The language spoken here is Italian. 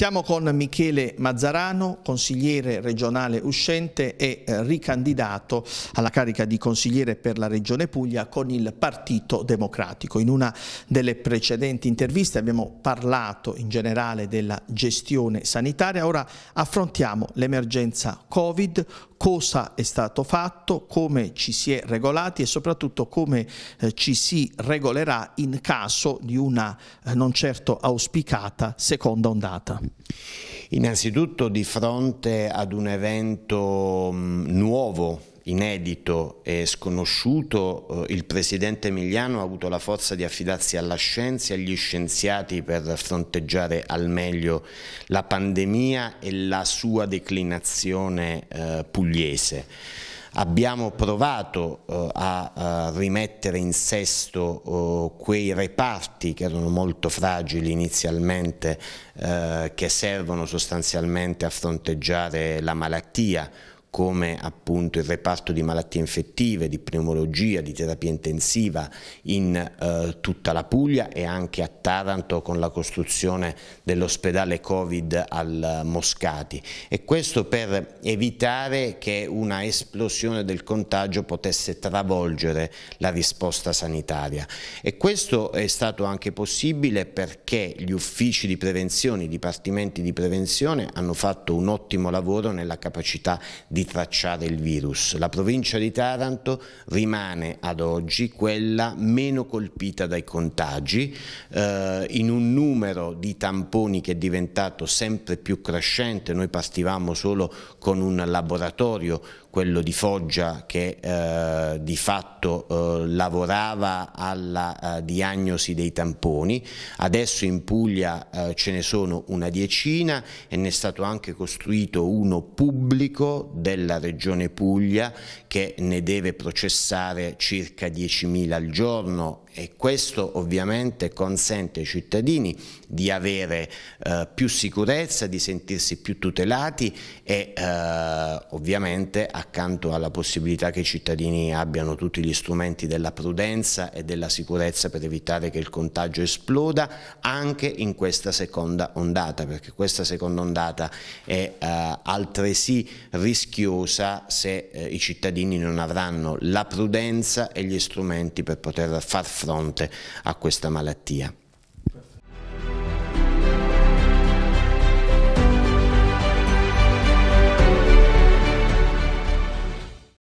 Siamo con Michele Mazzarano, consigliere regionale uscente e eh, ricandidato alla carica di consigliere per la Regione Puglia con il Partito Democratico. In una delle precedenti interviste abbiamo parlato in generale della gestione sanitaria, ora affrontiamo l'emergenza Covid cosa è stato fatto, come ci si è regolati e soprattutto come eh, ci si regolerà in caso di una eh, non certo auspicata seconda ondata. Innanzitutto di fronte ad un evento mh, mm, nuovo inedito e sconosciuto, eh, il presidente Emiliano ha avuto la forza di affidarsi alla scienza e agli scienziati per fronteggiare al meglio la pandemia e la sua declinazione eh, pugliese. Abbiamo provato eh, a rimettere in sesto quei reparti che erano molto fragili inizialmente, che servono sostanzialmente a fronteggiare la malattia, come appunto il reparto di malattie infettive, di pneumologia, di terapia intensiva in eh, tutta la Puglia e anche a Taranto con la costruzione dell'ospedale Covid al Moscati e questo per evitare che una esplosione del contagio potesse travolgere la risposta sanitaria e questo è stato anche possibile perché gli uffici di prevenzione, i dipartimenti di prevenzione hanno fatto un ottimo lavoro nella capacità di di tracciare il virus. La provincia di Taranto rimane ad oggi quella meno colpita dai contagi, eh, in un numero di tamponi che è diventato sempre più crescente, noi partivamo solo con un laboratorio quello di Foggia che eh, di fatto eh, lavorava alla eh, diagnosi dei tamponi, adesso in Puglia eh, ce ne sono una diecina e ne è stato anche costruito uno pubblico della Regione Puglia che ne deve processare circa 10.000 al giorno e questo ovviamente consente ai cittadini di avere eh, più sicurezza, di sentirsi più tutelati e eh, ovviamente accanto alla possibilità che i cittadini abbiano tutti gli strumenti della prudenza e della sicurezza per evitare che il contagio esploda anche in questa seconda ondata perché questa seconda ondata è eh, altresì rischiosa rischiosa se eh, i cittadini non avranno la prudenza e gli strumenti per poter far fronte a questa malattia.